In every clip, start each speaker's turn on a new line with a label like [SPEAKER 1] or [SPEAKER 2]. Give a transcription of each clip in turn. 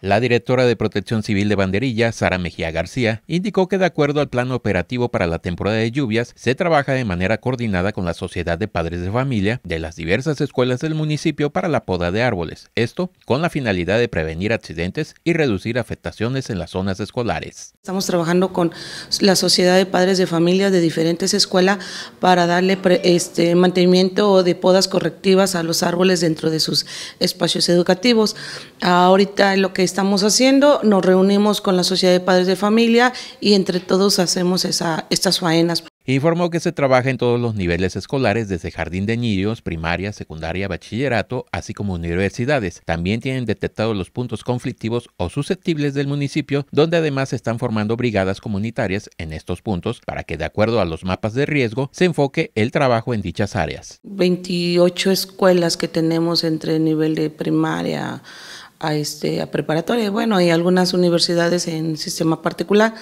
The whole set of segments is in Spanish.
[SPEAKER 1] La directora de Protección Civil de Banderilla, Sara Mejía García, indicó que de acuerdo al plan operativo para la temporada de lluvias, se trabaja de manera coordinada con la Sociedad de Padres de Familia de las diversas escuelas del municipio para la poda de árboles, esto con la finalidad de prevenir accidentes y reducir afectaciones en las zonas escolares.
[SPEAKER 2] Estamos trabajando con la Sociedad de Padres de Familia de diferentes escuelas para darle este mantenimiento de podas correctivas a los árboles dentro de sus espacios educativos. Ahorita lo que estamos haciendo, nos reunimos con la Sociedad de Padres de Familia y entre todos hacemos esa, estas faenas.
[SPEAKER 1] Informó que se trabaja en todos los niveles escolares, desde jardín de niños, primaria, secundaria, bachillerato, así como universidades. También tienen detectados los puntos conflictivos o susceptibles del municipio, donde además se están formando brigadas comunitarias en estos puntos para que, de acuerdo a los mapas de riesgo, se enfoque el trabajo en dichas áreas.
[SPEAKER 2] 28 escuelas que tenemos entre el nivel de primaria, a, este, a preparatoria, bueno, hay algunas universidades en sistema particular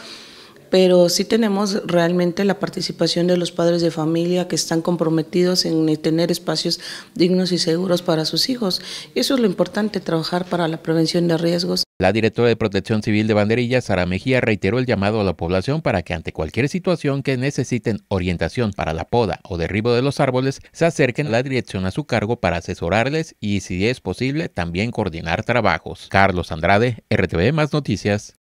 [SPEAKER 2] pero sí tenemos realmente la participación de los padres de familia que están comprometidos en eh, tener espacios dignos y seguros para sus hijos. Eso es lo importante, trabajar para la prevención de riesgos.
[SPEAKER 1] La directora de Protección Civil de Banderilla, Sara Mejía, reiteró el llamado a la población para que ante cualquier situación que necesiten orientación para la poda o derribo de los árboles, se acerquen a la dirección a su cargo para asesorarles y, si es posible, también coordinar trabajos. Carlos Andrade, RTV Más Noticias.